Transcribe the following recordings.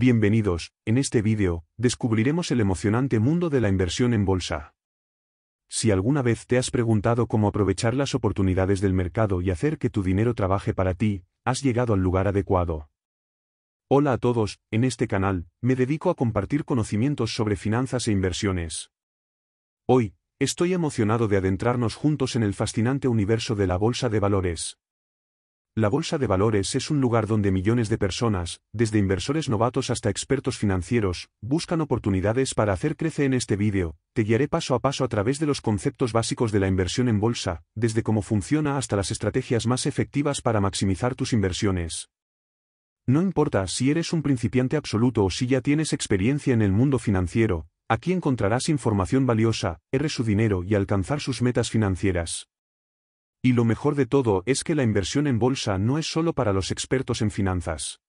Bienvenidos, en este vídeo, descubriremos el emocionante mundo de la inversión en bolsa. Si alguna vez te has preguntado cómo aprovechar las oportunidades del mercado y hacer que tu dinero trabaje para ti, has llegado al lugar adecuado. Hola a todos, en este canal, me dedico a compartir conocimientos sobre finanzas e inversiones. Hoy, estoy emocionado de adentrarnos juntos en el fascinante universo de la bolsa de valores. La bolsa de valores es un lugar donde millones de personas, desde inversores novatos hasta expertos financieros, buscan oportunidades para hacer crecer en este vídeo. Te guiaré paso a paso a través de los conceptos básicos de la inversión en bolsa, desde cómo funciona hasta las estrategias más efectivas para maximizar tus inversiones. No importa si eres un principiante absoluto o si ya tienes experiencia en el mundo financiero, aquí encontrarás información valiosa, erre su dinero y alcanzar sus metas financieras. Y lo mejor de todo es que la inversión en bolsa no es solo para los expertos en finanzas.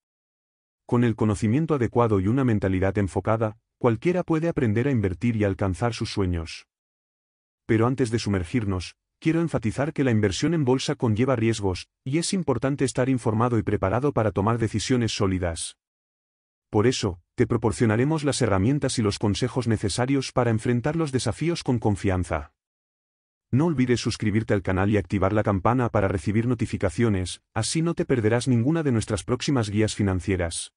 Con el conocimiento adecuado y una mentalidad enfocada, cualquiera puede aprender a invertir y alcanzar sus sueños. Pero antes de sumergirnos, quiero enfatizar que la inversión en bolsa conlleva riesgos, y es importante estar informado y preparado para tomar decisiones sólidas. Por eso, te proporcionaremos las herramientas y los consejos necesarios para enfrentar los desafíos con confianza. No olvides suscribirte al canal y activar la campana para recibir notificaciones, así no te perderás ninguna de nuestras próximas guías financieras.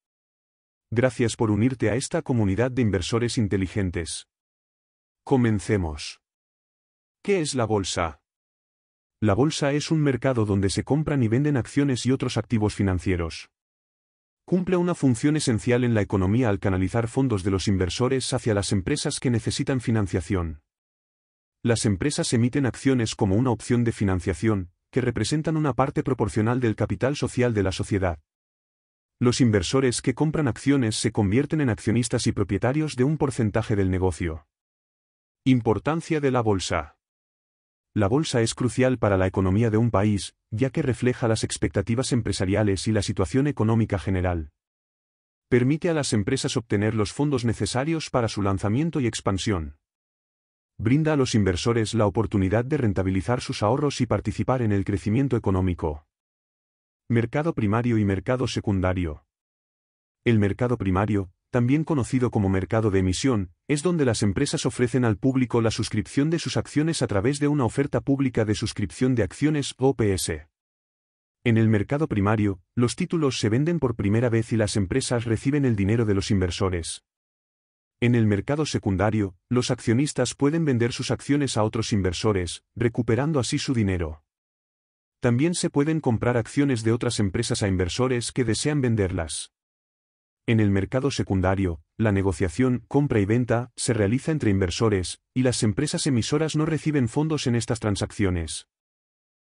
Gracias por unirte a esta comunidad de inversores inteligentes. Comencemos. ¿Qué es la bolsa? La bolsa es un mercado donde se compran y venden acciones y otros activos financieros. Cumple una función esencial en la economía al canalizar fondos de los inversores hacia las empresas que necesitan financiación. Las empresas emiten acciones como una opción de financiación, que representan una parte proporcional del capital social de la sociedad. Los inversores que compran acciones se convierten en accionistas y propietarios de un porcentaje del negocio. Importancia de la bolsa. La bolsa es crucial para la economía de un país, ya que refleja las expectativas empresariales y la situación económica general. Permite a las empresas obtener los fondos necesarios para su lanzamiento y expansión brinda a los inversores la oportunidad de rentabilizar sus ahorros y participar en el crecimiento económico. Mercado primario y mercado secundario. El mercado primario, también conocido como mercado de emisión, es donde las empresas ofrecen al público la suscripción de sus acciones a través de una oferta pública de suscripción de acciones OPS. En el mercado primario, los títulos se venden por primera vez y las empresas reciben el dinero de los inversores. En el mercado secundario, los accionistas pueden vender sus acciones a otros inversores, recuperando así su dinero. También se pueden comprar acciones de otras empresas a inversores que desean venderlas. En el mercado secundario, la negociación, compra y venta, se realiza entre inversores, y las empresas emisoras no reciben fondos en estas transacciones.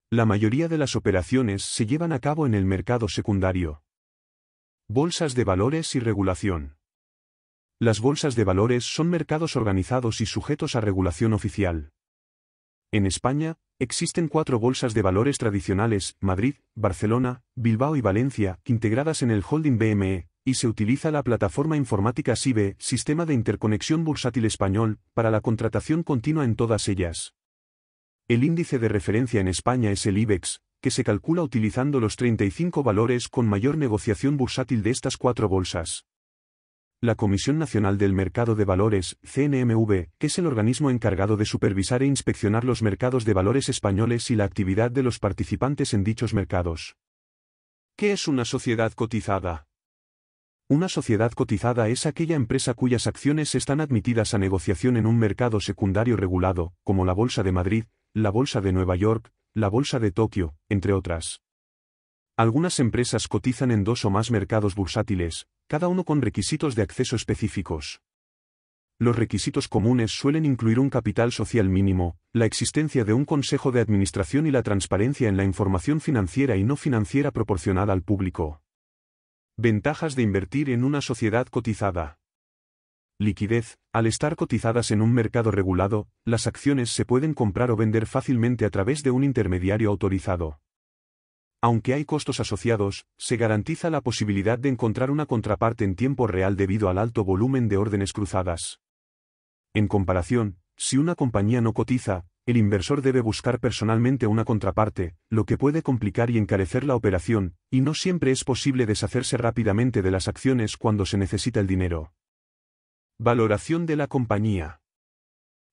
La mayoría de las operaciones se llevan a cabo en el mercado secundario. Bolsas de valores y regulación. Las bolsas de valores son mercados organizados y sujetos a regulación oficial. En España, existen cuatro bolsas de valores tradicionales, Madrid, Barcelona, Bilbao y Valencia, integradas en el holding BME, y se utiliza la plataforma informática SIBE, Sistema de Interconexión Bursátil Español, para la contratación continua en todas ellas. El índice de referencia en España es el IBEX, que se calcula utilizando los 35 valores con mayor negociación bursátil de estas cuatro bolsas. La Comisión Nacional del Mercado de Valores, CNMV, es el organismo encargado de supervisar e inspeccionar los mercados de valores españoles y la actividad de los participantes en dichos mercados. ¿Qué es una sociedad cotizada? Una sociedad cotizada es aquella empresa cuyas acciones están admitidas a negociación en un mercado secundario regulado, como la Bolsa de Madrid, la Bolsa de Nueva York, la Bolsa de Tokio, entre otras. Algunas empresas cotizan en dos o más mercados bursátiles, cada uno con requisitos de acceso específicos. Los requisitos comunes suelen incluir un capital social mínimo, la existencia de un consejo de administración y la transparencia en la información financiera y no financiera proporcionada al público. Ventajas de invertir en una sociedad cotizada. Liquidez. Al estar cotizadas en un mercado regulado, las acciones se pueden comprar o vender fácilmente a través de un intermediario autorizado. Aunque hay costos asociados, se garantiza la posibilidad de encontrar una contraparte en tiempo real debido al alto volumen de órdenes cruzadas. En comparación, si una compañía no cotiza, el inversor debe buscar personalmente una contraparte, lo que puede complicar y encarecer la operación, y no siempre es posible deshacerse rápidamente de las acciones cuando se necesita el dinero. Valoración de la compañía.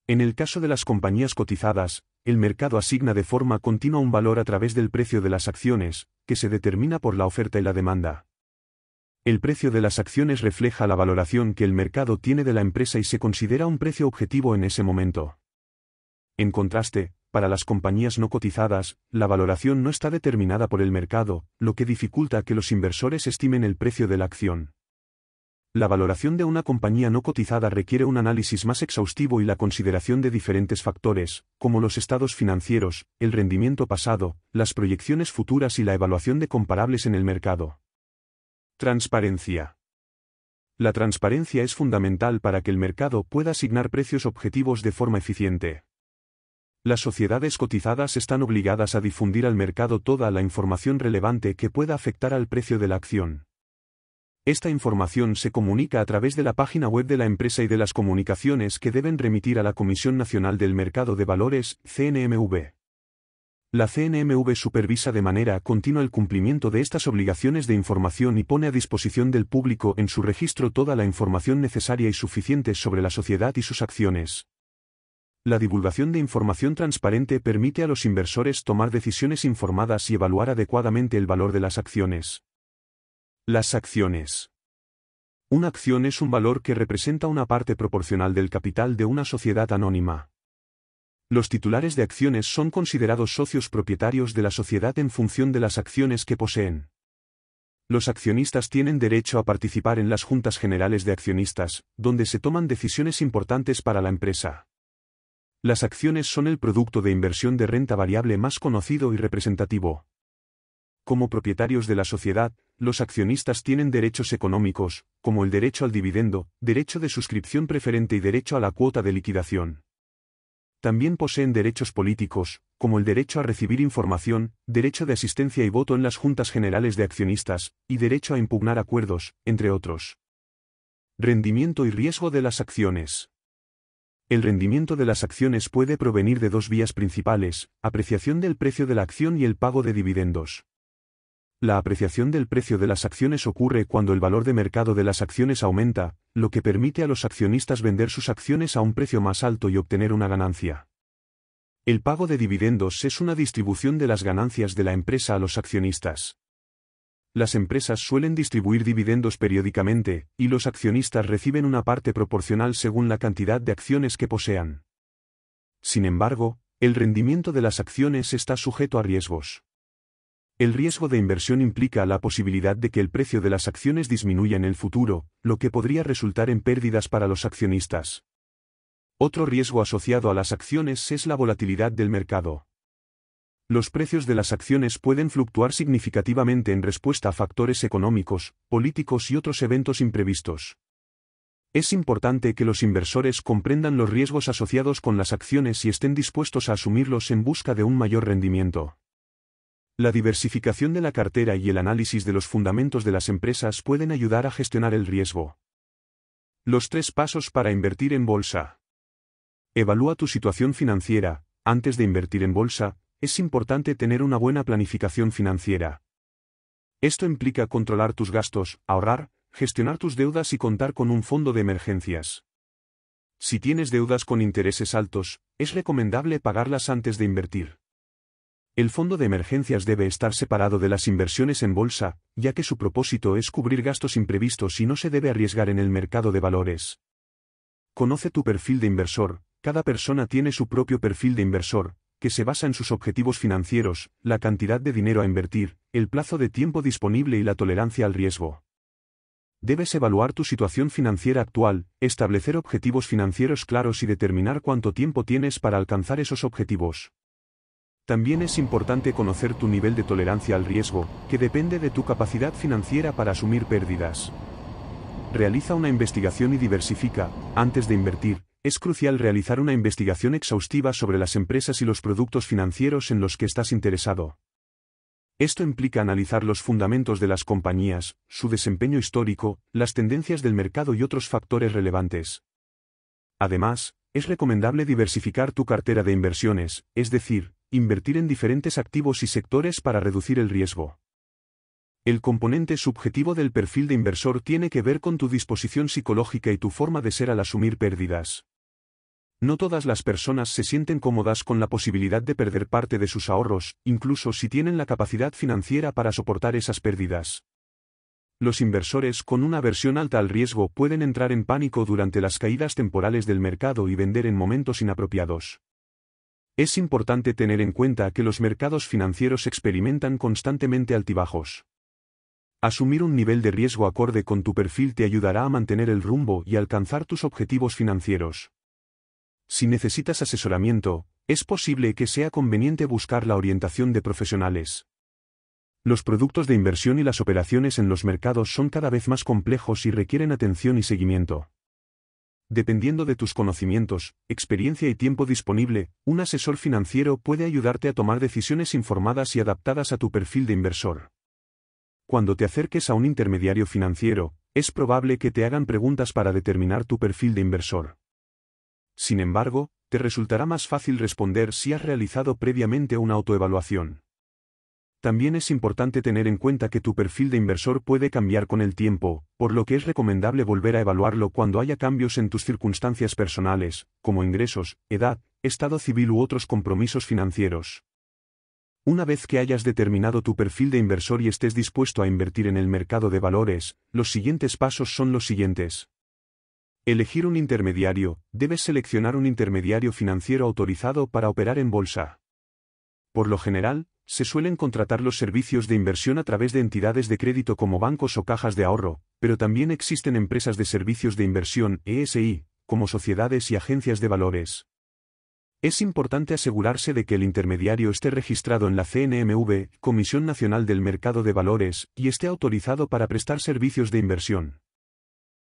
En el caso de las compañías cotizadas, el mercado asigna de forma continua un valor a través del precio de las acciones, que se determina por la oferta y la demanda. El precio de las acciones refleja la valoración que el mercado tiene de la empresa y se considera un precio objetivo en ese momento. En contraste, para las compañías no cotizadas, la valoración no está determinada por el mercado, lo que dificulta que los inversores estimen el precio de la acción. La valoración de una compañía no cotizada requiere un análisis más exhaustivo y la consideración de diferentes factores, como los estados financieros, el rendimiento pasado, las proyecciones futuras y la evaluación de comparables en el mercado. Transparencia. La transparencia es fundamental para que el mercado pueda asignar precios objetivos de forma eficiente. Las sociedades cotizadas están obligadas a difundir al mercado toda la información relevante que pueda afectar al precio de la acción. Esta información se comunica a través de la página web de la empresa y de las comunicaciones que deben remitir a la Comisión Nacional del Mercado de Valores, CNMV. La CNMV supervisa de manera continua el cumplimiento de estas obligaciones de información y pone a disposición del público en su registro toda la información necesaria y suficiente sobre la sociedad y sus acciones. La divulgación de información transparente permite a los inversores tomar decisiones informadas y evaluar adecuadamente el valor de las acciones. Las acciones. Una acción es un valor que representa una parte proporcional del capital de una sociedad anónima. Los titulares de acciones son considerados socios propietarios de la sociedad en función de las acciones que poseen. Los accionistas tienen derecho a participar en las juntas generales de accionistas, donde se toman decisiones importantes para la empresa. Las acciones son el producto de inversión de renta variable más conocido y representativo. Como propietarios de la sociedad, los accionistas tienen derechos económicos, como el derecho al dividendo, derecho de suscripción preferente y derecho a la cuota de liquidación. También poseen derechos políticos, como el derecho a recibir información, derecho de asistencia y voto en las juntas generales de accionistas, y derecho a impugnar acuerdos, entre otros. Rendimiento y riesgo de las acciones. El rendimiento de las acciones puede provenir de dos vías principales, apreciación del precio de la acción y el pago de dividendos. La apreciación del precio de las acciones ocurre cuando el valor de mercado de las acciones aumenta, lo que permite a los accionistas vender sus acciones a un precio más alto y obtener una ganancia. El pago de dividendos es una distribución de las ganancias de la empresa a los accionistas. Las empresas suelen distribuir dividendos periódicamente, y los accionistas reciben una parte proporcional según la cantidad de acciones que posean. Sin embargo, el rendimiento de las acciones está sujeto a riesgos. El riesgo de inversión implica la posibilidad de que el precio de las acciones disminuya en el futuro, lo que podría resultar en pérdidas para los accionistas. Otro riesgo asociado a las acciones es la volatilidad del mercado. Los precios de las acciones pueden fluctuar significativamente en respuesta a factores económicos, políticos y otros eventos imprevistos. Es importante que los inversores comprendan los riesgos asociados con las acciones y estén dispuestos a asumirlos en busca de un mayor rendimiento. La diversificación de la cartera y el análisis de los fundamentos de las empresas pueden ayudar a gestionar el riesgo. Los tres pasos para invertir en bolsa. Evalúa tu situación financiera. Antes de invertir en bolsa, es importante tener una buena planificación financiera. Esto implica controlar tus gastos, ahorrar, gestionar tus deudas y contar con un fondo de emergencias. Si tienes deudas con intereses altos, es recomendable pagarlas antes de invertir. El fondo de emergencias debe estar separado de las inversiones en bolsa, ya que su propósito es cubrir gastos imprevistos y no se debe arriesgar en el mercado de valores. Conoce tu perfil de inversor. Cada persona tiene su propio perfil de inversor, que se basa en sus objetivos financieros, la cantidad de dinero a invertir, el plazo de tiempo disponible y la tolerancia al riesgo. Debes evaluar tu situación financiera actual, establecer objetivos financieros claros y determinar cuánto tiempo tienes para alcanzar esos objetivos. También es importante conocer tu nivel de tolerancia al riesgo, que depende de tu capacidad financiera para asumir pérdidas. Realiza una investigación y diversifica, antes de invertir, es crucial realizar una investigación exhaustiva sobre las empresas y los productos financieros en los que estás interesado. Esto implica analizar los fundamentos de las compañías, su desempeño histórico, las tendencias del mercado y otros factores relevantes. Además, es recomendable diversificar tu cartera de inversiones, es decir, Invertir en diferentes activos y sectores para reducir el riesgo. El componente subjetivo del perfil de inversor tiene que ver con tu disposición psicológica y tu forma de ser al asumir pérdidas. No todas las personas se sienten cómodas con la posibilidad de perder parte de sus ahorros, incluso si tienen la capacidad financiera para soportar esas pérdidas. Los inversores con una versión alta al riesgo pueden entrar en pánico durante las caídas temporales del mercado y vender en momentos inapropiados. Es importante tener en cuenta que los mercados financieros experimentan constantemente altibajos. Asumir un nivel de riesgo acorde con tu perfil te ayudará a mantener el rumbo y alcanzar tus objetivos financieros. Si necesitas asesoramiento, es posible que sea conveniente buscar la orientación de profesionales. Los productos de inversión y las operaciones en los mercados son cada vez más complejos y requieren atención y seguimiento. Dependiendo de tus conocimientos, experiencia y tiempo disponible, un asesor financiero puede ayudarte a tomar decisiones informadas y adaptadas a tu perfil de inversor. Cuando te acerques a un intermediario financiero, es probable que te hagan preguntas para determinar tu perfil de inversor. Sin embargo, te resultará más fácil responder si has realizado previamente una autoevaluación. También es importante tener en cuenta que tu perfil de inversor puede cambiar con el tiempo, por lo que es recomendable volver a evaluarlo cuando haya cambios en tus circunstancias personales, como ingresos, edad, estado civil u otros compromisos financieros. Una vez que hayas determinado tu perfil de inversor y estés dispuesto a invertir en el mercado de valores, los siguientes pasos son los siguientes. Elegir un intermediario, debes seleccionar un intermediario financiero autorizado para operar en bolsa. Por lo general, se suelen contratar los servicios de inversión a través de entidades de crédito como bancos o cajas de ahorro, pero también existen empresas de servicios de inversión, ESI, como sociedades y agencias de valores. Es importante asegurarse de que el intermediario esté registrado en la CNMV, Comisión Nacional del Mercado de Valores, y esté autorizado para prestar servicios de inversión.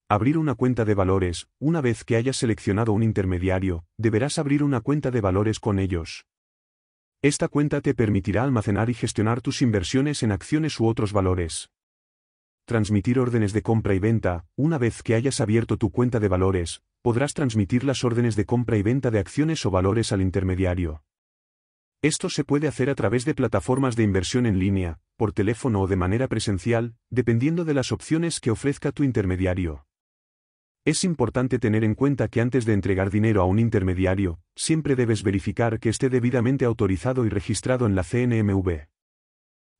Abrir una cuenta de valores, una vez que hayas seleccionado un intermediario, deberás abrir una cuenta de valores con ellos. Esta cuenta te permitirá almacenar y gestionar tus inversiones en acciones u otros valores. Transmitir órdenes de compra y venta. Una vez que hayas abierto tu cuenta de valores, podrás transmitir las órdenes de compra y venta de acciones o valores al intermediario. Esto se puede hacer a través de plataformas de inversión en línea, por teléfono o de manera presencial, dependiendo de las opciones que ofrezca tu intermediario. Es importante tener en cuenta que antes de entregar dinero a un intermediario, siempre debes verificar que esté debidamente autorizado y registrado en la CNMV.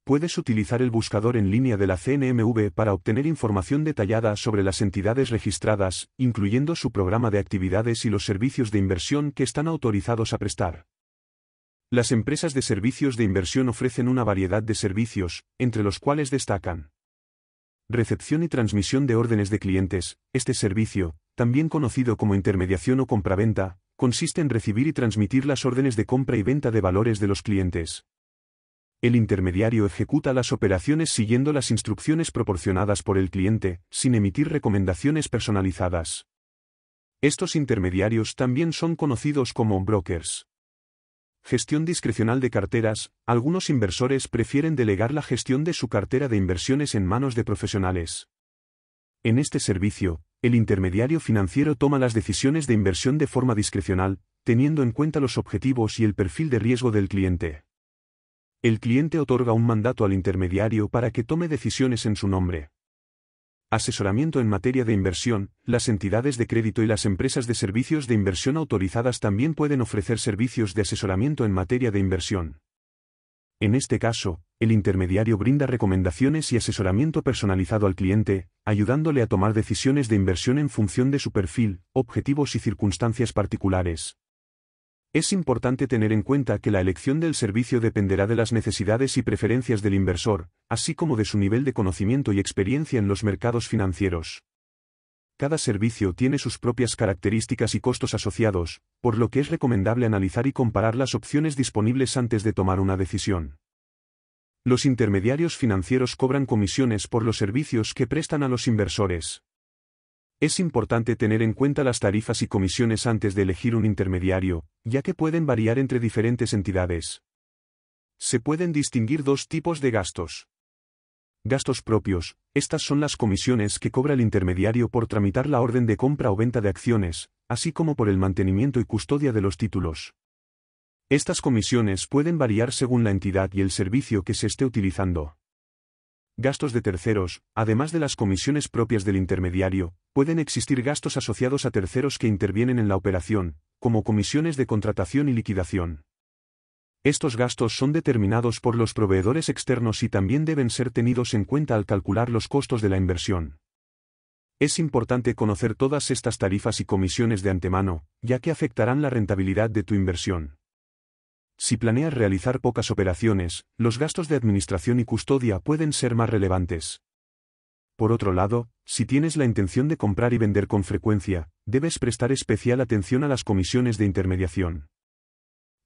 Puedes utilizar el buscador en línea de la CNMV para obtener información detallada sobre las entidades registradas, incluyendo su programa de actividades y los servicios de inversión que están autorizados a prestar. Las empresas de servicios de inversión ofrecen una variedad de servicios, entre los cuales destacan Recepción y transmisión de órdenes de clientes. Este servicio, también conocido como intermediación o compraventa, consiste en recibir y transmitir las órdenes de compra y venta de valores de los clientes. El intermediario ejecuta las operaciones siguiendo las instrucciones proporcionadas por el cliente, sin emitir recomendaciones personalizadas. Estos intermediarios también son conocidos como brokers. Gestión discrecional de carteras. Algunos inversores prefieren delegar la gestión de su cartera de inversiones en manos de profesionales. En este servicio, el intermediario financiero toma las decisiones de inversión de forma discrecional, teniendo en cuenta los objetivos y el perfil de riesgo del cliente. El cliente otorga un mandato al intermediario para que tome decisiones en su nombre. Asesoramiento en materia de inversión, las entidades de crédito y las empresas de servicios de inversión autorizadas también pueden ofrecer servicios de asesoramiento en materia de inversión. En este caso, el intermediario brinda recomendaciones y asesoramiento personalizado al cliente, ayudándole a tomar decisiones de inversión en función de su perfil, objetivos y circunstancias particulares. Es importante tener en cuenta que la elección del servicio dependerá de las necesidades y preferencias del inversor, así como de su nivel de conocimiento y experiencia en los mercados financieros. Cada servicio tiene sus propias características y costos asociados, por lo que es recomendable analizar y comparar las opciones disponibles antes de tomar una decisión. Los intermediarios financieros cobran comisiones por los servicios que prestan a los inversores. Es importante tener en cuenta las tarifas y comisiones antes de elegir un intermediario, ya que pueden variar entre diferentes entidades. Se pueden distinguir dos tipos de gastos. Gastos propios, estas son las comisiones que cobra el intermediario por tramitar la orden de compra o venta de acciones, así como por el mantenimiento y custodia de los títulos. Estas comisiones pueden variar según la entidad y el servicio que se esté utilizando. Gastos de terceros, además de las comisiones propias del intermediario, pueden existir gastos asociados a terceros que intervienen en la operación, como comisiones de contratación y liquidación. Estos gastos son determinados por los proveedores externos y también deben ser tenidos en cuenta al calcular los costos de la inversión. Es importante conocer todas estas tarifas y comisiones de antemano, ya que afectarán la rentabilidad de tu inversión. Si planeas realizar pocas operaciones, los gastos de administración y custodia pueden ser más relevantes. Por otro lado, si tienes la intención de comprar y vender con frecuencia, debes prestar especial atención a las comisiones de intermediación.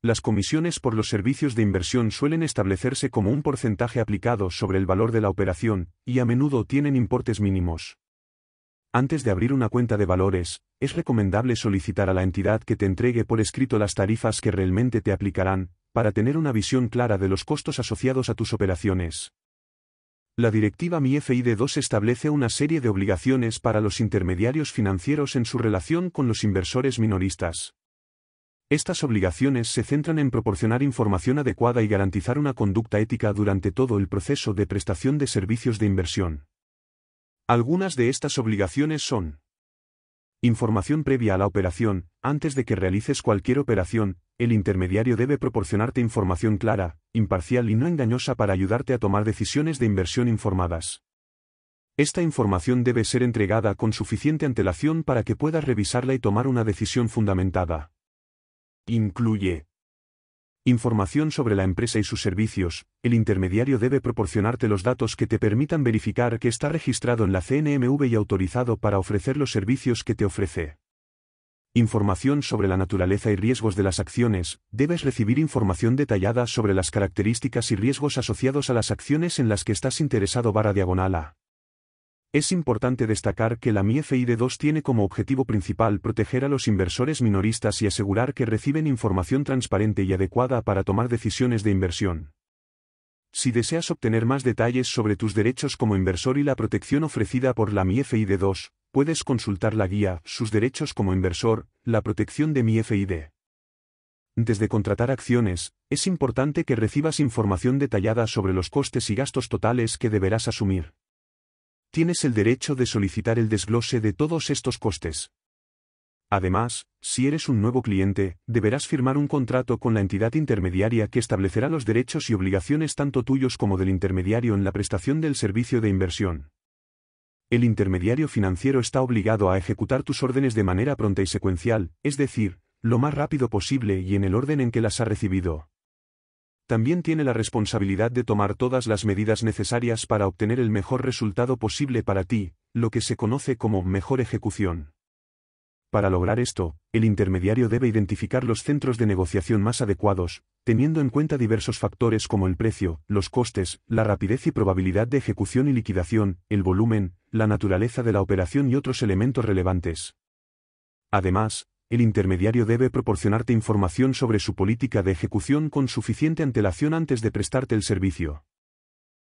Las comisiones por los servicios de inversión suelen establecerse como un porcentaje aplicado sobre el valor de la operación, y a menudo tienen importes mínimos. Antes de abrir una cuenta de valores, es recomendable solicitar a la entidad que te entregue por escrito las tarifas que realmente te aplicarán, para tener una visión clara de los costos asociados a tus operaciones. La directiva MIFID 2 establece una serie de obligaciones para los intermediarios financieros en su relación con los inversores minoristas. Estas obligaciones se centran en proporcionar información adecuada y garantizar una conducta ética durante todo el proceso de prestación de servicios de inversión. Algunas de estas obligaciones son Información previa a la operación, antes de que realices cualquier operación, el intermediario debe proporcionarte información clara, imparcial y no engañosa para ayudarte a tomar decisiones de inversión informadas. Esta información debe ser entregada con suficiente antelación para que puedas revisarla y tomar una decisión fundamentada. Incluye Información sobre la empresa y sus servicios, el intermediario debe proporcionarte los datos que te permitan verificar que está registrado en la CNMV y autorizado para ofrecer los servicios que te ofrece. Información sobre la naturaleza y riesgos de las acciones, debes recibir información detallada sobre las características y riesgos asociados a las acciones en las que estás interesado barra diagonal a. Es importante destacar que la MIFID II tiene como objetivo principal proteger a los inversores minoristas y asegurar que reciben información transparente y adecuada para tomar decisiones de inversión. Si deseas obtener más detalles sobre tus derechos como inversor y la protección ofrecida por la MIFID 2, puedes consultar la guía Sus derechos como inversor, la protección de MIFID. Desde contratar acciones, es importante que recibas información detallada sobre los costes y gastos totales que deberás asumir tienes el derecho de solicitar el desglose de todos estos costes. Además, si eres un nuevo cliente, deberás firmar un contrato con la entidad intermediaria que establecerá los derechos y obligaciones tanto tuyos como del intermediario en la prestación del servicio de inversión. El intermediario financiero está obligado a ejecutar tus órdenes de manera pronta y secuencial, es decir, lo más rápido posible y en el orden en que las ha recibido también tiene la responsabilidad de tomar todas las medidas necesarias para obtener el mejor resultado posible para ti, lo que se conoce como mejor ejecución. Para lograr esto, el intermediario debe identificar los centros de negociación más adecuados, teniendo en cuenta diversos factores como el precio, los costes, la rapidez y probabilidad de ejecución y liquidación, el volumen, la naturaleza de la operación y otros elementos relevantes. Además, el intermediario debe proporcionarte información sobre su política de ejecución con suficiente antelación antes de prestarte el servicio.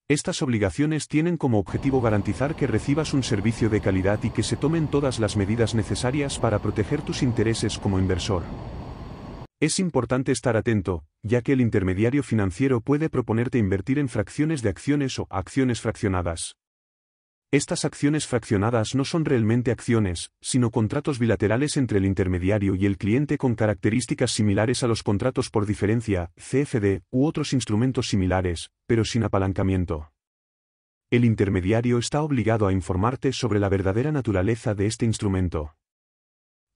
Estas obligaciones tienen como objetivo garantizar que recibas un servicio de calidad y que se tomen todas las medidas necesarias para proteger tus intereses como inversor. Es importante estar atento, ya que el intermediario financiero puede proponerte invertir en fracciones de acciones o acciones fraccionadas. Estas acciones fraccionadas no son realmente acciones, sino contratos bilaterales entre el intermediario y el cliente con características similares a los contratos por diferencia, CFD, u otros instrumentos similares, pero sin apalancamiento. El intermediario está obligado a informarte sobre la verdadera naturaleza de este instrumento.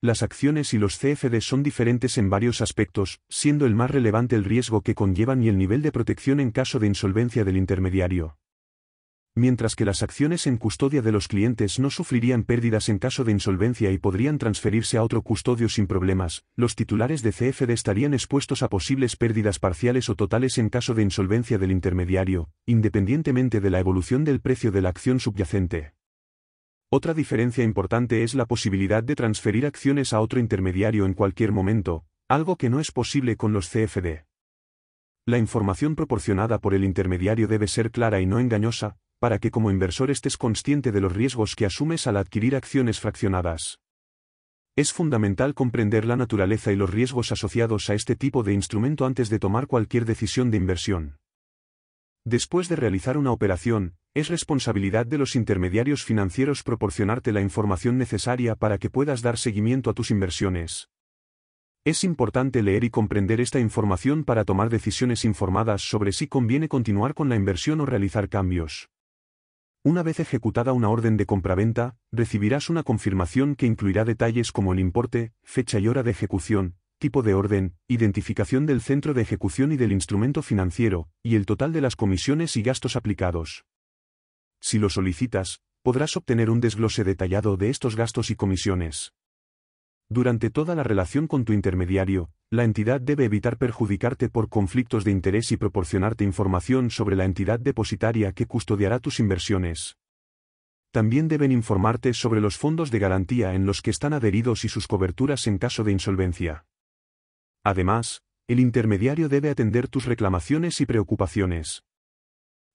Las acciones y los CFD son diferentes en varios aspectos, siendo el más relevante el riesgo que conllevan y el nivel de protección en caso de insolvencia del intermediario mientras que las acciones en custodia de los clientes no sufrirían pérdidas en caso de insolvencia y podrían transferirse a otro custodio sin problemas, los titulares de CFD estarían expuestos a posibles pérdidas parciales o totales en caso de insolvencia del intermediario, independientemente de la evolución del precio de la acción subyacente. Otra diferencia importante es la posibilidad de transferir acciones a otro intermediario en cualquier momento, algo que no es posible con los CFD. La información proporcionada por el intermediario debe ser clara y no engañosa, para que como inversor estés consciente de los riesgos que asumes al adquirir acciones fraccionadas. Es fundamental comprender la naturaleza y los riesgos asociados a este tipo de instrumento antes de tomar cualquier decisión de inversión. Después de realizar una operación, es responsabilidad de los intermediarios financieros proporcionarte la información necesaria para que puedas dar seguimiento a tus inversiones. Es importante leer y comprender esta información para tomar decisiones informadas sobre si conviene continuar con la inversión o realizar cambios. Una vez ejecutada una orden de compraventa, recibirás una confirmación que incluirá detalles como el importe, fecha y hora de ejecución, tipo de orden, identificación del centro de ejecución y del instrumento financiero, y el total de las comisiones y gastos aplicados. Si lo solicitas, podrás obtener un desglose detallado de estos gastos y comisiones. Durante toda la relación con tu intermediario, la entidad debe evitar perjudicarte por conflictos de interés y proporcionarte información sobre la entidad depositaria que custodiará tus inversiones. También deben informarte sobre los fondos de garantía en los que están adheridos y sus coberturas en caso de insolvencia. Además, el intermediario debe atender tus reclamaciones y preocupaciones.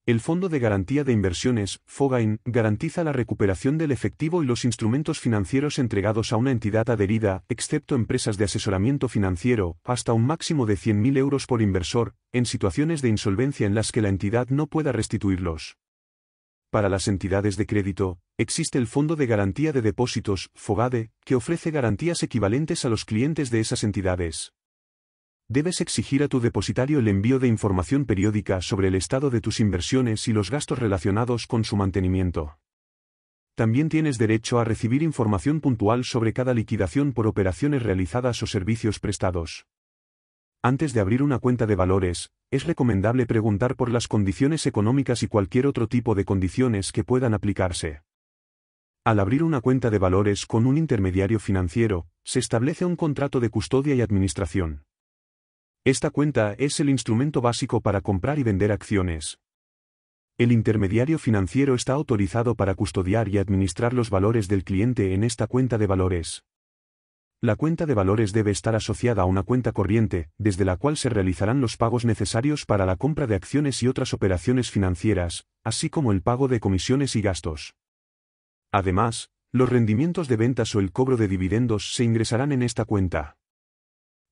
El Fondo de Garantía de Inversiones, FOGAIN, garantiza la recuperación del efectivo y los instrumentos financieros entregados a una entidad adherida, excepto empresas de asesoramiento financiero, hasta un máximo de 100.000 euros por inversor, en situaciones de insolvencia en las que la entidad no pueda restituirlos. Para las entidades de crédito, existe el Fondo de Garantía de Depósitos, FOGADE, que ofrece garantías equivalentes a los clientes de esas entidades debes exigir a tu depositario el envío de información periódica sobre el estado de tus inversiones y los gastos relacionados con su mantenimiento. También tienes derecho a recibir información puntual sobre cada liquidación por operaciones realizadas o servicios prestados. Antes de abrir una cuenta de valores, es recomendable preguntar por las condiciones económicas y cualquier otro tipo de condiciones que puedan aplicarse. Al abrir una cuenta de valores con un intermediario financiero, se establece un contrato de custodia y administración. Esta cuenta es el instrumento básico para comprar y vender acciones. El intermediario financiero está autorizado para custodiar y administrar los valores del cliente en esta cuenta de valores. La cuenta de valores debe estar asociada a una cuenta corriente, desde la cual se realizarán los pagos necesarios para la compra de acciones y otras operaciones financieras, así como el pago de comisiones y gastos. Además, los rendimientos de ventas o el cobro de dividendos se ingresarán en esta cuenta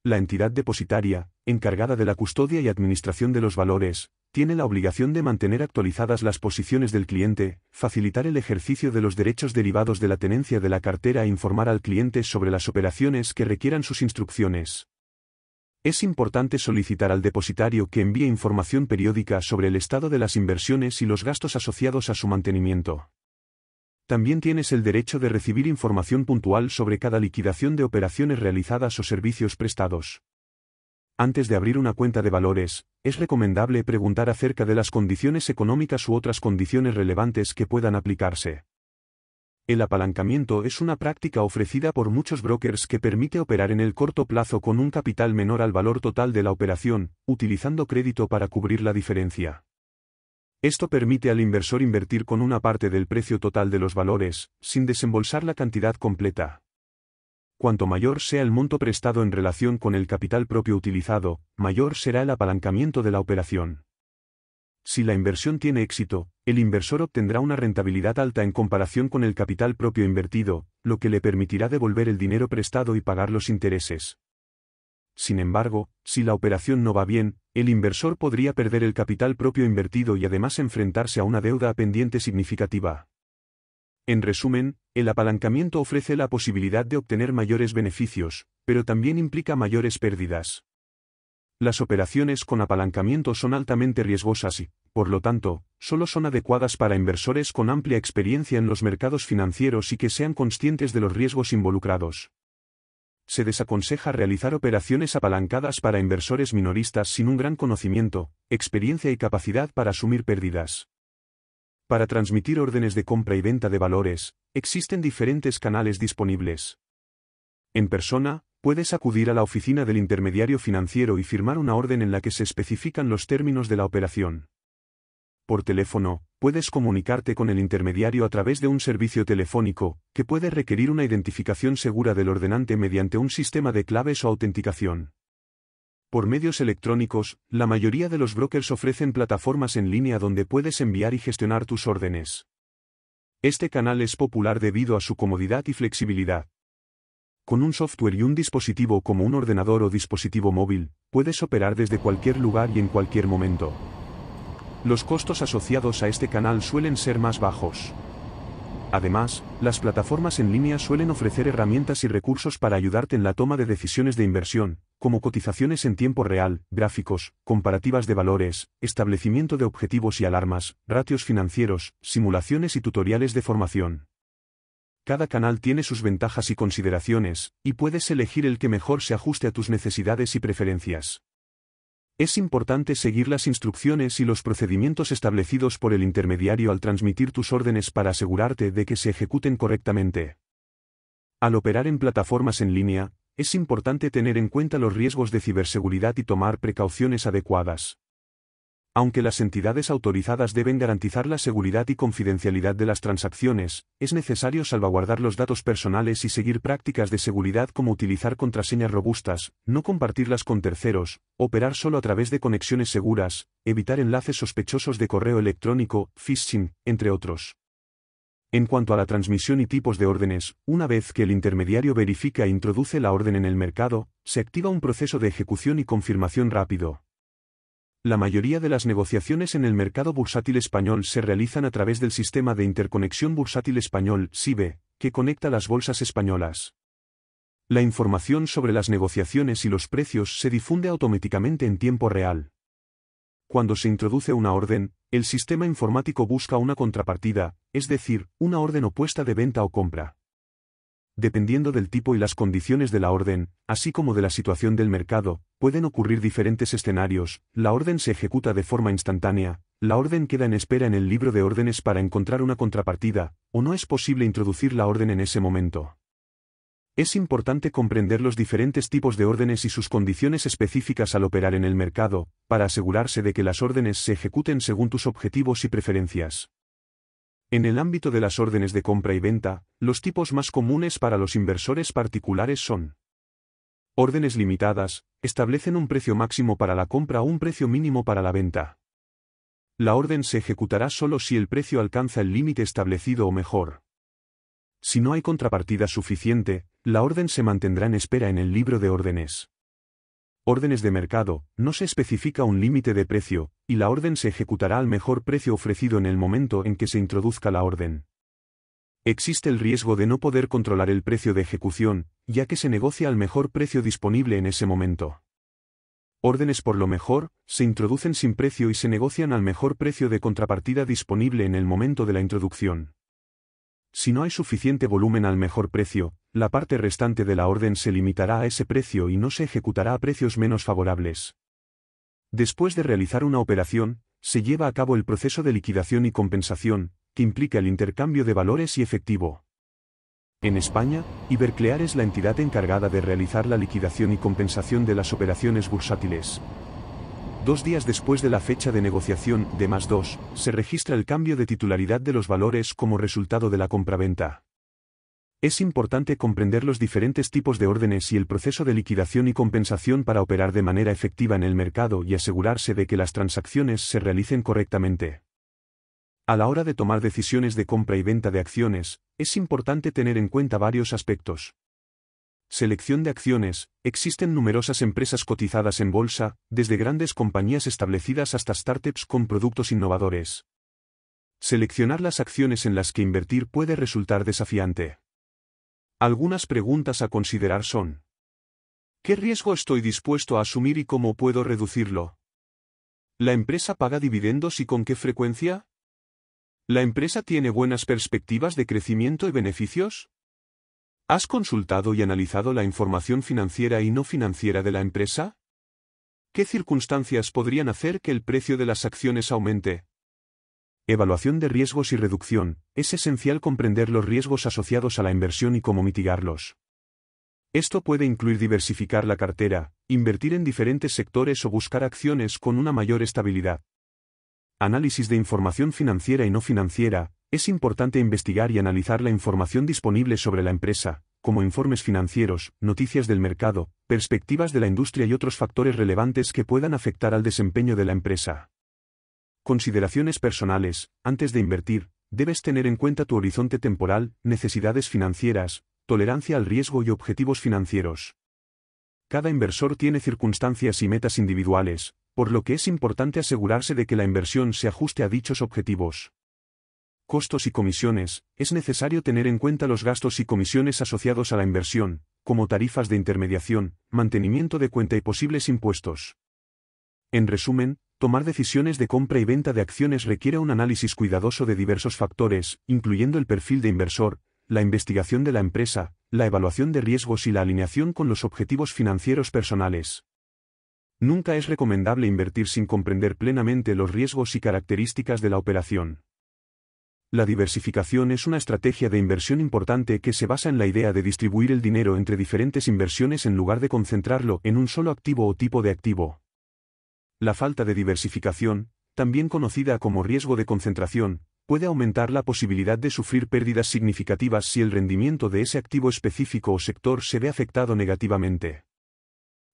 la entidad depositaria, encargada de la custodia y administración de los valores, tiene la obligación de mantener actualizadas las posiciones del cliente, facilitar el ejercicio de los derechos derivados de la tenencia de la cartera e informar al cliente sobre las operaciones que requieran sus instrucciones. Es importante solicitar al depositario que envíe información periódica sobre el estado de las inversiones y los gastos asociados a su mantenimiento. También tienes el derecho de recibir información puntual sobre cada liquidación de operaciones realizadas o servicios prestados. Antes de abrir una cuenta de valores, es recomendable preguntar acerca de las condiciones económicas u otras condiciones relevantes que puedan aplicarse. El apalancamiento es una práctica ofrecida por muchos brokers que permite operar en el corto plazo con un capital menor al valor total de la operación, utilizando crédito para cubrir la diferencia. Esto permite al inversor invertir con una parte del precio total de los valores, sin desembolsar la cantidad completa. Cuanto mayor sea el monto prestado en relación con el capital propio utilizado, mayor será el apalancamiento de la operación. Si la inversión tiene éxito, el inversor obtendrá una rentabilidad alta en comparación con el capital propio invertido, lo que le permitirá devolver el dinero prestado y pagar los intereses. Sin embargo, si la operación no va bien, el inversor podría perder el capital propio invertido y además enfrentarse a una deuda pendiente significativa. En resumen, el apalancamiento ofrece la posibilidad de obtener mayores beneficios, pero también implica mayores pérdidas. Las operaciones con apalancamiento son altamente riesgosas y, por lo tanto, solo son adecuadas para inversores con amplia experiencia en los mercados financieros y que sean conscientes de los riesgos involucrados se desaconseja realizar operaciones apalancadas para inversores minoristas sin un gran conocimiento, experiencia y capacidad para asumir pérdidas. Para transmitir órdenes de compra y venta de valores, existen diferentes canales disponibles. En persona, puedes acudir a la oficina del intermediario financiero y firmar una orden en la que se especifican los términos de la operación. Por teléfono, puedes comunicarte con el intermediario a través de un servicio telefónico, que puede requerir una identificación segura del ordenante mediante un sistema de claves o autenticación. Por medios electrónicos, la mayoría de los brokers ofrecen plataformas en línea donde puedes enviar y gestionar tus órdenes. Este canal es popular debido a su comodidad y flexibilidad. Con un software y un dispositivo como un ordenador o dispositivo móvil, puedes operar desde cualquier lugar y en cualquier momento los costos asociados a este canal suelen ser más bajos. Además, las plataformas en línea suelen ofrecer herramientas y recursos para ayudarte en la toma de decisiones de inversión, como cotizaciones en tiempo real, gráficos, comparativas de valores, establecimiento de objetivos y alarmas, ratios financieros, simulaciones y tutoriales de formación. Cada canal tiene sus ventajas y consideraciones, y puedes elegir el que mejor se ajuste a tus necesidades y preferencias. Es importante seguir las instrucciones y los procedimientos establecidos por el intermediario al transmitir tus órdenes para asegurarte de que se ejecuten correctamente. Al operar en plataformas en línea, es importante tener en cuenta los riesgos de ciberseguridad y tomar precauciones adecuadas. Aunque las entidades autorizadas deben garantizar la seguridad y confidencialidad de las transacciones, es necesario salvaguardar los datos personales y seguir prácticas de seguridad como utilizar contraseñas robustas, no compartirlas con terceros, operar solo a través de conexiones seguras, evitar enlaces sospechosos de correo electrónico, phishing, entre otros. En cuanto a la transmisión y tipos de órdenes, una vez que el intermediario verifica e introduce la orden en el mercado, se activa un proceso de ejecución y confirmación rápido, la mayoría de las negociaciones en el mercado bursátil español se realizan a través del sistema de interconexión bursátil español, SIBE, que conecta las bolsas españolas. La información sobre las negociaciones y los precios se difunde automáticamente en tiempo real. Cuando se introduce una orden, el sistema informático busca una contrapartida, es decir, una orden opuesta de venta o compra dependiendo del tipo y las condiciones de la orden, así como de la situación del mercado, pueden ocurrir diferentes escenarios, la orden se ejecuta de forma instantánea, la orden queda en espera en el libro de órdenes para encontrar una contrapartida, o no es posible introducir la orden en ese momento. Es importante comprender los diferentes tipos de órdenes y sus condiciones específicas al operar en el mercado, para asegurarse de que las órdenes se ejecuten según tus objetivos y preferencias. En el ámbito de las órdenes de compra y venta, los tipos más comunes para los inversores particulares son órdenes limitadas, establecen un precio máximo para la compra o un precio mínimo para la venta. La orden se ejecutará solo si el precio alcanza el límite establecido o mejor. Si no hay contrapartida suficiente, la orden se mantendrá en espera en el libro de órdenes órdenes de mercado, no se especifica un límite de precio, y la orden se ejecutará al mejor precio ofrecido en el momento en que se introduzca la orden. Existe el riesgo de no poder controlar el precio de ejecución, ya que se negocia al mejor precio disponible en ese momento. Órdenes por lo mejor, se introducen sin precio y se negocian al mejor precio de contrapartida disponible en el momento de la introducción. Si no hay suficiente volumen al mejor precio, la parte restante de la orden se limitará a ese precio y no se ejecutará a precios menos favorables. Después de realizar una operación, se lleva a cabo el proceso de liquidación y compensación, que implica el intercambio de valores y efectivo. En España, Iberclear es la entidad encargada de realizar la liquidación y compensación de las operaciones bursátiles, Dos días después de la fecha de negociación de más 2, se registra el cambio de titularidad de los valores como resultado de la compraventa. Es importante comprender los diferentes tipos de órdenes y el proceso de liquidación y compensación para operar de manera efectiva en el mercado y asegurarse de que las transacciones se realicen correctamente. A la hora de tomar decisiones de compra y venta de acciones, es importante tener en cuenta varios aspectos. Selección de acciones. Existen numerosas empresas cotizadas en bolsa, desde grandes compañías establecidas hasta startups con productos innovadores. Seleccionar las acciones en las que invertir puede resultar desafiante. Algunas preguntas a considerar son. ¿Qué riesgo estoy dispuesto a asumir y cómo puedo reducirlo? ¿La empresa paga dividendos y con qué frecuencia? ¿La empresa tiene buenas perspectivas de crecimiento y beneficios? ¿Has consultado y analizado la información financiera y no financiera de la empresa? ¿Qué circunstancias podrían hacer que el precio de las acciones aumente? Evaluación de riesgos y reducción. Es esencial comprender los riesgos asociados a la inversión y cómo mitigarlos. Esto puede incluir diversificar la cartera, invertir en diferentes sectores o buscar acciones con una mayor estabilidad. Análisis de información financiera y no financiera. Es importante investigar y analizar la información disponible sobre la empresa, como informes financieros, noticias del mercado, perspectivas de la industria y otros factores relevantes que puedan afectar al desempeño de la empresa. Consideraciones personales, antes de invertir, debes tener en cuenta tu horizonte temporal, necesidades financieras, tolerancia al riesgo y objetivos financieros. Cada inversor tiene circunstancias y metas individuales, por lo que es importante asegurarse de que la inversión se ajuste a dichos objetivos. Costos y comisiones. Es necesario tener en cuenta los gastos y comisiones asociados a la inversión, como tarifas de intermediación, mantenimiento de cuenta y posibles impuestos. En resumen, tomar decisiones de compra y venta de acciones requiere un análisis cuidadoso de diversos factores, incluyendo el perfil de inversor, la investigación de la empresa, la evaluación de riesgos y la alineación con los objetivos financieros personales. Nunca es recomendable invertir sin comprender plenamente los riesgos y características de la operación. La diversificación es una estrategia de inversión importante que se basa en la idea de distribuir el dinero entre diferentes inversiones en lugar de concentrarlo en un solo activo o tipo de activo. La falta de diversificación, también conocida como riesgo de concentración, puede aumentar la posibilidad de sufrir pérdidas significativas si el rendimiento de ese activo específico o sector se ve afectado negativamente.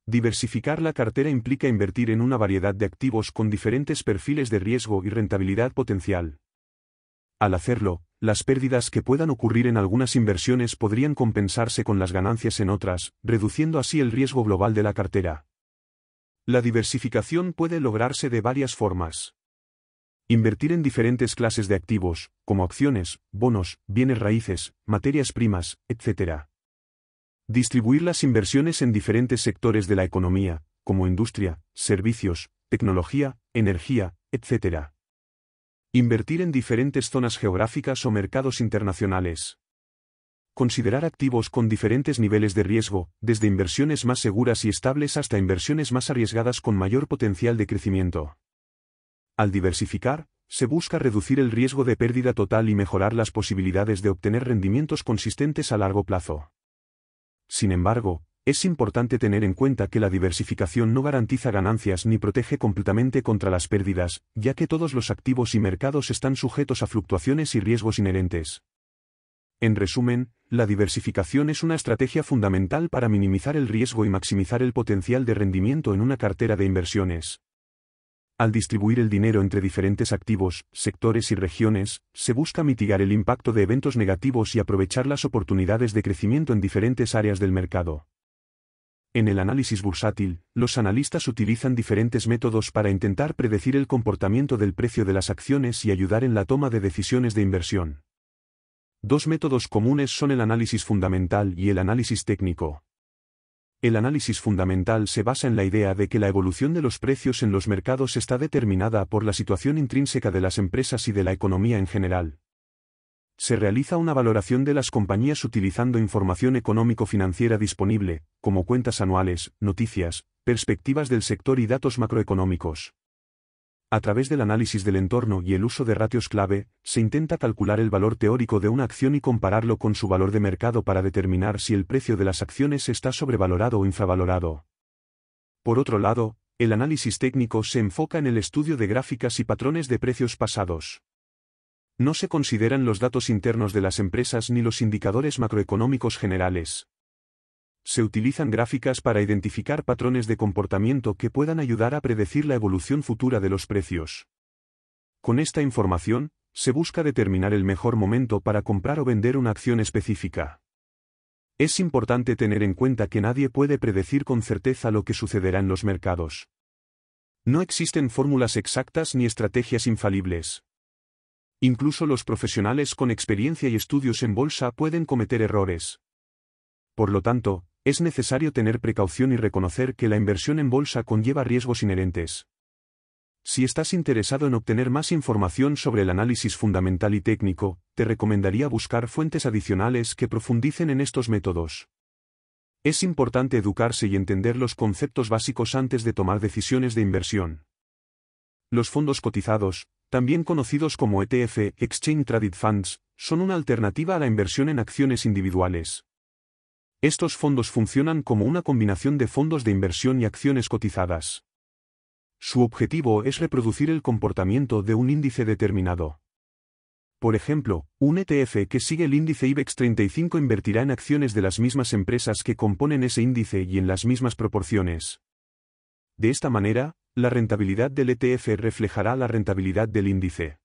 Diversificar la cartera implica invertir en una variedad de activos con diferentes perfiles de riesgo y rentabilidad potencial. Al hacerlo, las pérdidas que puedan ocurrir en algunas inversiones podrían compensarse con las ganancias en otras, reduciendo así el riesgo global de la cartera. La diversificación puede lograrse de varias formas. Invertir en diferentes clases de activos, como acciones, bonos, bienes raíces, materias primas, etc. Distribuir las inversiones en diferentes sectores de la economía, como industria, servicios, tecnología, energía, etc. Invertir en diferentes zonas geográficas o mercados internacionales. Considerar activos con diferentes niveles de riesgo, desde inversiones más seguras y estables hasta inversiones más arriesgadas con mayor potencial de crecimiento. Al diversificar, se busca reducir el riesgo de pérdida total y mejorar las posibilidades de obtener rendimientos consistentes a largo plazo. Sin embargo, es importante tener en cuenta que la diversificación no garantiza ganancias ni protege completamente contra las pérdidas, ya que todos los activos y mercados están sujetos a fluctuaciones y riesgos inherentes. En resumen, la diversificación es una estrategia fundamental para minimizar el riesgo y maximizar el potencial de rendimiento en una cartera de inversiones. Al distribuir el dinero entre diferentes activos, sectores y regiones, se busca mitigar el impacto de eventos negativos y aprovechar las oportunidades de crecimiento en diferentes áreas del mercado. En el análisis bursátil, los analistas utilizan diferentes métodos para intentar predecir el comportamiento del precio de las acciones y ayudar en la toma de decisiones de inversión. Dos métodos comunes son el análisis fundamental y el análisis técnico. El análisis fundamental se basa en la idea de que la evolución de los precios en los mercados está determinada por la situación intrínseca de las empresas y de la economía en general se realiza una valoración de las compañías utilizando información económico-financiera disponible, como cuentas anuales, noticias, perspectivas del sector y datos macroeconómicos. A través del análisis del entorno y el uso de ratios clave, se intenta calcular el valor teórico de una acción y compararlo con su valor de mercado para determinar si el precio de las acciones está sobrevalorado o infravalorado. Por otro lado, el análisis técnico se enfoca en el estudio de gráficas y patrones de precios pasados. No se consideran los datos internos de las empresas ni los indicadores macroeconómicos generales. Se utilizan gráficas para identificar patrones de comportamiento que puedan ayudar a predecir la evolución futura de los precios. Con esta información, se busca determinar el mejor momento para comprar o vender una acción específica. Es importante tener en cuenta que nadie puede predecir con certeza lo que sucederá en los mercados. No existen fórmulas exactas ni estrategias infalibles. Incluso los profesionales con experiencia y estudios en bolsa pueden cometer errores. Por lo tanto, es necesario tener precaución y reconocer que la inversión en bolsa conlleva riesgos inherentes. Si estás interesado en obtener más información sobre el análisis fundamental y técnico, te recomendaría buscar fuentes adicionales que profundicen en estos métodos. Es importante educarse y entender los conceptos básicos antes de tomar decisiones de inversión. Los fondos cotizados, también conocidos como ETF, Exchange Traded Funds, son una alternativa a la inversión en acciones individuales. Estos fondos funcionan como una combinación de fondos de inversión y acciones cotizadas. Su objetivo es reproducir el comportamiento de un índice determinado. Por ejemplo, un ETF que sigue el índice IBEX 35 invertirá en acciones de las mismas empresas que componen ese índice y en las mismas proporciones. De esta manera, la rentabilidad del ETF reflejará la rentabilidad del índice.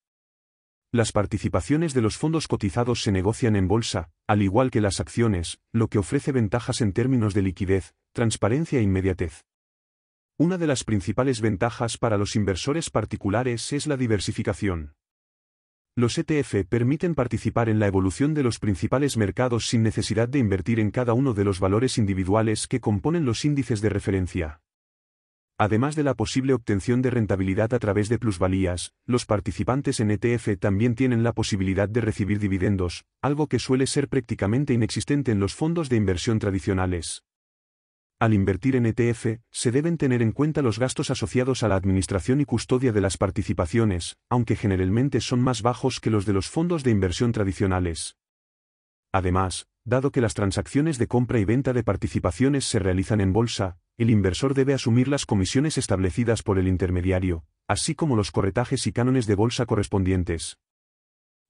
Las participaciones de los fondos cotizados se negocian en bolsa, al igual que las acciones, lo que ofrece ventajas en términos de liquidez, transparencia e inmediatez. Una de las principales ventajas para los inversores particulares es la diversificación. Los ETF permiten participar en la evolución de los principales mercados sin necesidad de invertir en cada uno de los valores individuales que componen los índices de referencia. Además de la posible obtención de rentabilidad a través de plusvalías, los participantes en ETF también tienen la posibilidad de recibir dividendos, algo que suele ser prácticamente inexistente en los fondos de inversión tradicionales. Al invertir en ETF, se deben tener en cuenta los gastos asociados a la administración y custodia de las participaciones, aunque generalmente son más bajos que los de los fondos de inversión tradicionales. Además, dado que las transacciones de compra y venta de participaciones se realizan en bolsa, el inversor debe asumir las comisiones establecidas por el intermediario, así como los corretajes y cánones de bolsa correspondientes.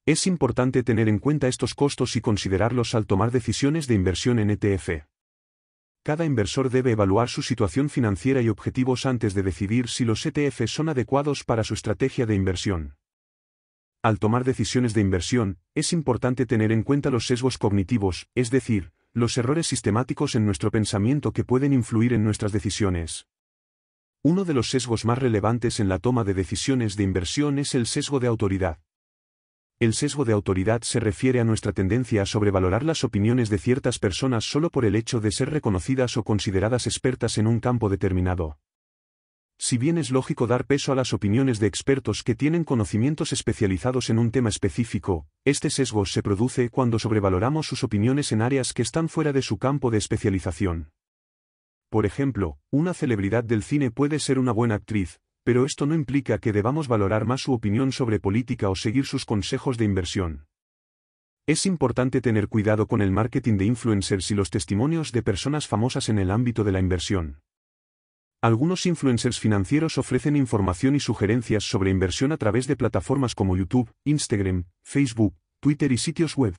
Es importante tener en cuenta estos costos y considerarlos al tomar decisiones de inversión en ETF. Cada inversor debe evaluar su situación financiera y objetivos antes de decidir si los ETF son adecuados para su estrategia de inversión. Al tomar decisiones de inversión, es importante tener en cuenta los sesgos cognitivos, es decir, los errores sistemáticos en nuestro pensamiento que pueden influir en nuestras decisiones. Uno de los sesgos más relevantes en la toma de decisiones de inversión es el sesgo de autoridad. El sesgo de autoridad se refiere a nuestra tendencia a sobrevalorar las opiniones de ciertas personas solo por el hecho de ser reconocidas o consideradas expertas en un campo determinado. Si bien es lógico dar peso a las opiniones de expertos que tienen conocimientos especializados en un tema específico, este sesgo se produce cuando sobrevaloramos sus opiniones en áreas que están fuera de su campo de especialización. Por ejemplo, una celebridad del cine puede ser una buena actriz, pero esto no implica que debamos valorar más su opinión sobre política o seguir sus consejos de inversión. Es importante tener cuidado con el marketing de influencers y los testimonios de personas famosas en el ámbito de la inversión. Algunos influencers financieros ofrecen información y sugerencias sobre inversión a través de plataformas como YouTube, Instagram, Facebook, Twitter y sitios web.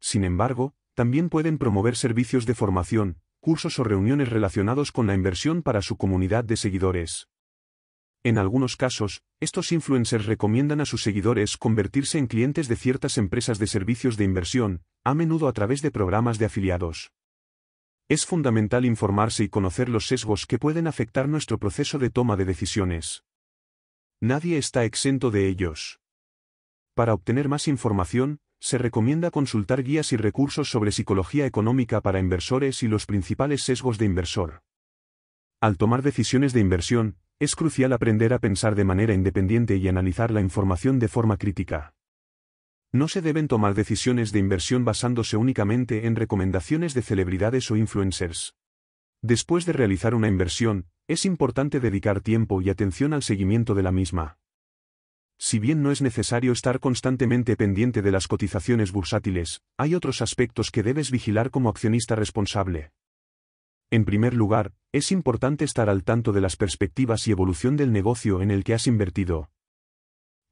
Sin embargo, también pueden promover servicios de formación, cursos o reuniones relacionados con la inversión para su comunidad de seguidores. En algunos casos, estos influencers recomiendan a sus seguidores convertirse en clientes de ciertas empresas de servicios de inversión, a menudo a través de programas de afiliados. Es fundamental informarse y conocer los sesgos que pueden afectar nuestro proceso de toma de decisiones. Nadie está exento de ellos. Para obtener más información, se recomienda consultar guías y recursos sobre psicología económica para inversores y los principales sesgos de inversor. Al tomar decisiones de inversión, es crucial aprender a pensar de manera independiente y analizar la información de forma crítica. No se deben tomar decisiones de inversión basándose únicamente en recomendaciones de celebridades o influencers. Después de realizar una inversión, es importante dedicar tiempo y atención al seguimiento de la misma. Si bien no es necesario estar constantemente pendiente de las cotizaciones bursátiles, hay otros aspectos que debes vigilar como accionista responsable. En primer lugar, es importante estar al tanto de las perspectivas y evolución del negocio en el que has invertido,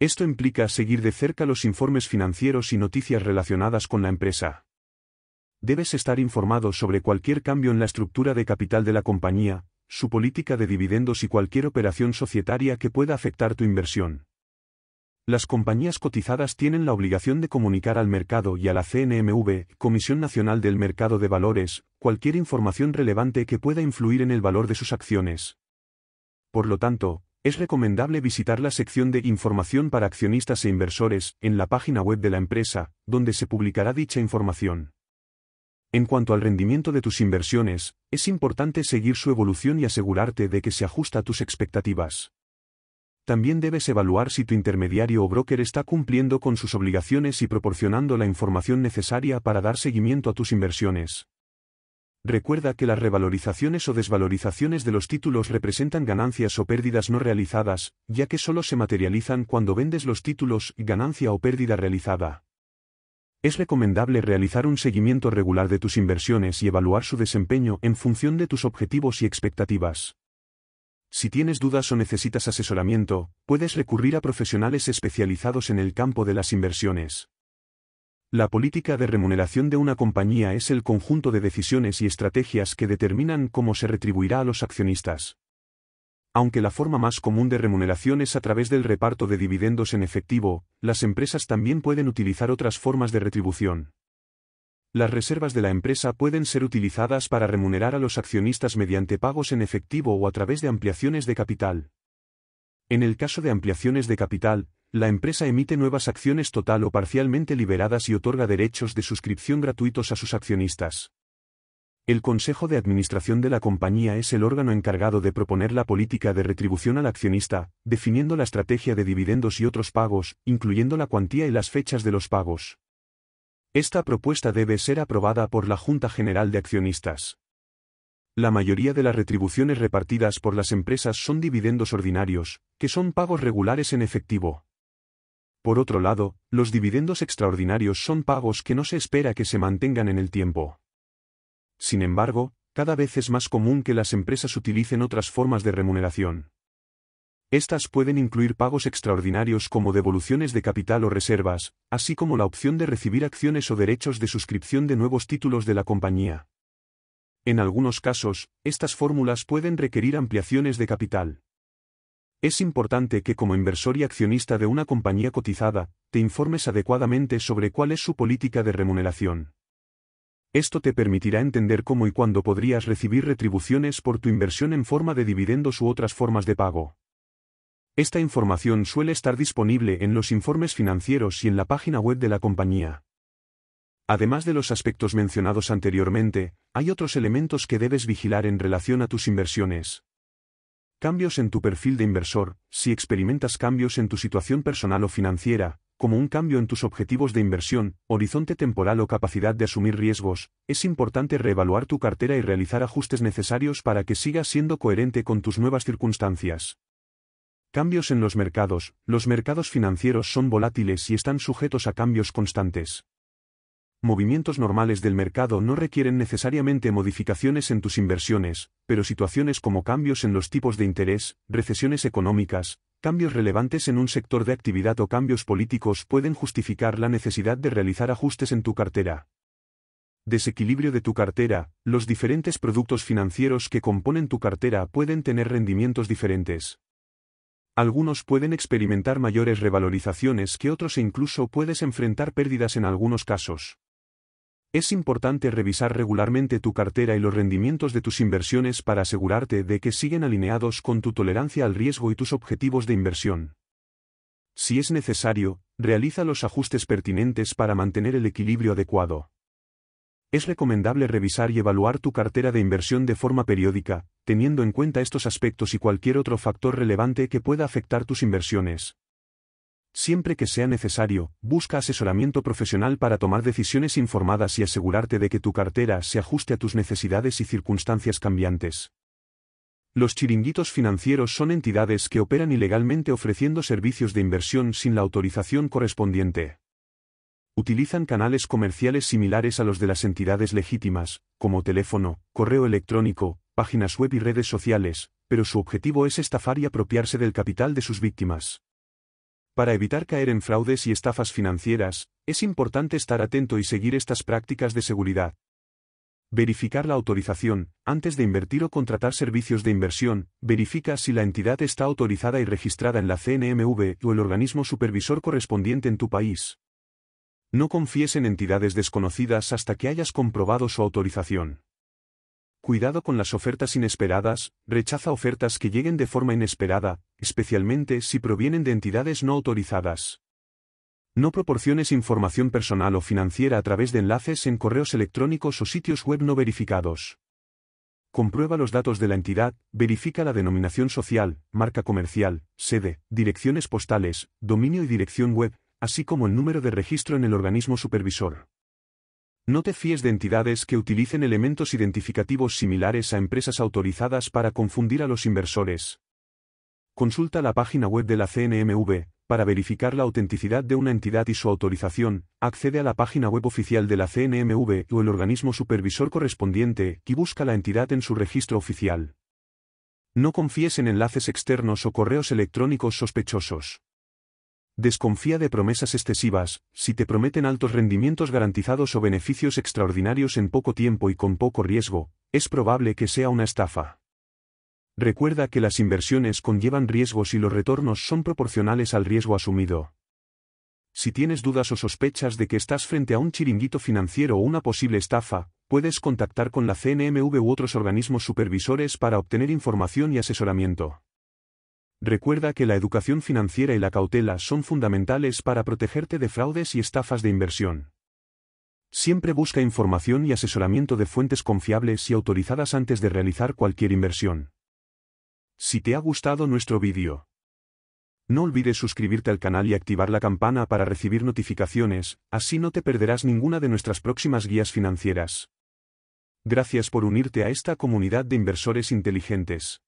esto implica seguir de cerca los informes financieros y noticias relacionadas con la empresa. Debes estar informado sobre cualquier cambio en la estructura de capital de la compañía, su política de dividendos y cualquier operación societaria que pueda afectar tu inversión. Las compañías cotizadas tienen la obligación de comunicar al mercado y a la CNMV, Comisión Nacional del Mercado de Valores, cualquier información relevante que pueda influir en el valor de sus acciones. Por lo tanto, es recomendable visitar la sección de Información para accionistas e inversores en la página web de la empresa, donde se publicará dicha información. En cuanto al rendimiento de tus inversiones, es importante seguir su evolución y asegurarte de que se ajusta a tus expectativas. También debes evaluar si tu intermediario o broker está cumpliendo con sus obligaciones y proporcionando la información necesaria para dar seguimiento a tus inversiones. Recuerda que las revalorizaciones o desvalorizaciones de los títulos representan ganancias o pérdidas no realizadas, ya que solo se materializan cuando vendes los títulos, ganancia o pérdida realizada. Es recomendable realizar un seguimiento regular de tus inversiones y evaluar su desempeño en función de tus objetivos y expectativas. Si tienes dudas o necesitas asesoramiento, puedes recurrir a profesionales especializados en el campo de las inversiones. La política de remuneración de una compañía es el conjunto de decisiones y estrategias que determinan cómo se retribuirá a los accionistas. Aunque la forma más común de remuneración es a través del reparto de dividendos en efectivo, las empresas también pueden utilizar otras formas de retribución. Las reservas de la empresa pueden ser utilizadas para remunerar a los accionistas mediante pagos en efectivo o a través de ampliaciones de capital. En el caso de ampliaciones de capital, la empresa emite nuevas acciones total o parcialmente liberadas y otorga derechos de suscripción gratuitos a sus accionistas. El Consejo de Administración de la compañía es el órgano encargado de proponer la política de retribución al accionista, definiendo la estrategia de dividendos y otros pagos, incluyendo la cuantía y las fechas de los pagos. Esta propuesta debe ser aprobada por la Junta General de Accionistas. La mayoría de las retribuciones repartidas por las empresas son dividendos ordinarios, que son pagos regulares en efectivo. Por otro lado, los dividendos extraordinarios son pagos que no se espera que se mantengan en el tiempo. Sin embargo, cada vez es más común que las empresas utilicen otras formas de remuneración. Estas pueden incluir pagos extraordinarios como devoluciones de capital o reservas, así como la opción de recibir acciones o derechos de suscripción de nuevos títulos de la compañía. En algunos casos, estas fórmulas pueden requerir ampliaciones de capital. Es importante que como inversor y accionista de una compañía cotizada, te informes adecuadamente sobre cuál es su política de remuneración. Esto te permitirá entender cómo y cuándo podrías recibir retribuciones por tu inversión en forma de dividendos u otras formas de pago. Esta información suele estar disponible en los informes financieros y en la página web de la compañía. Además de los aspectos mencionados anteriormente, hay otros elementos que debes vigilar en relación a tus inversiones. Cambios en tu perfil de inversor, si experimentas cambios en tu situación personal o financiera, como un cambio en tus objetivos de inversión, horizonte temporal o capacidad de asumir riesgos, es importante reevaluar tu cartera y realizar ajustes necesarios para que sigas siendo coherente con tus nuevas circunstancias. Cambios en los mercados. Los mercados financieros son volátiles y están sujetos a cambios constantes. Movimientos normales del mercado no requieren necesariamente modificaciones en tus inversiones, pero situaciones como cambios en los tipos de interés, recesiones económicas, cambios relevantes en un sector de actividad o cambios políticos pueden justificar la necesidad de realizar ajustes en tu cartera. Desequilibrio de tu cartera, los diferentes productos financieros que componen tu cartera pueden tener rendimientos diferentes. Algunos pueden experimentar mayores revalorizaciones que otros e incluso puedes enfrentar pérdidas en algunos casos. Es importante revisar regularmente tu cartera y los rendimientos de tus inversiones para asegurarte de que siguen alineados con tu tolerancia al riesgo y tus objetivos de inversión. Si es necesario, realiza los ajustes pertinentes para mantener el equilibrio adecuado. Es recomendable revisar y evaluar tu cartera de inversión de forma periódica, teniendo en cuenta estos aspectos y cualquier otro factor relevante que pueda afectar tus inversiones. Siempre que sea necesario, busca asesoramiento profesional para tomar decisiones informadas y asegurarte de que tu cartera se ajuste a tus necesidades y circunstancias cambiantes. Los chiringuitos financieros son entidades que operan ilegalmente ofreciendo servicios de inversión sin la autorización correspondiente. Utilizan canales comerciales similares a los de las entidades legítimas, como teléfono, correo electrónico, páginas web y redes sociales, pero su objetivo es estafar y apropiarse del capital de sus víctimas. Para evitar caer en fraudes y estafas financieras, es importante estar atento y seguir estas prácticas de seguridad. Verificar la autorización. Antes de invertir o contratar servicios de inversión, verifica si la entidad está autorizada y registrada en la CNMV o el organismo supervisor correspondiente en tu país. No confíes en entidades desconocidas hasta que hayas comprobado su autorización. Cuidado con las ofertas inesperadas, rechaza ofertas que lleguen de forma inesperada, especialmente si provienen de entidades no autorizadas. No proporciones información personal o financiera a través de enlaces en correos electrónicos o sitios web no verificados. Comprueba los datos de la entidad, verifica la denominación social, marca comercial, sede, direcciones postales, dominio y dirección web, así como el número de registro en el organismo supervisor. No te fíes de entidades que utilicen elementos identificativos similares a empresas autorizadas para confundir a los inversores. Consulta la página web de la CNMV, para verificar la autenticidad de una entidad y su autorización, accede a la página web oficial de la CNMV o el organismo supervisor correspondiente y busca la entidad en su registro oficial. No confíes en enlaces externos o correos electrónicos sospechosos. Desconfía de promesas excesivas, si te prometen altos rendimientos garantizados o beneficios extraordinarios en poco tiempo y con poco riesgo, es probable que sea una estafa. Recuerda que las inversiones conllevan riesgos y los retornos son proporcionales al riesgo asumido. Si tienes dudas o sospechas de que estás frente a un chiringuito financiero o una posible estafa, puedes contactar con la CNMV u otros organismos supervisores para obtener información y asesoramiento. Recuerda que la educación financiera y la cautela son fundamentales para protegerte de fraudes y estafas de inversión. Siempre busca información y asesoramiento de fuentes confiables y autorizadas antes de realizar cualquier inversión. Si te ha gustado nuestro vídeo, no olvides suscribirte al canal y activar la campana para recibir notificaciones, así no te perderás ninguna de nuestras próximas guías financieras. Gracias por unirte a esta comunidad de inversores inteligentes.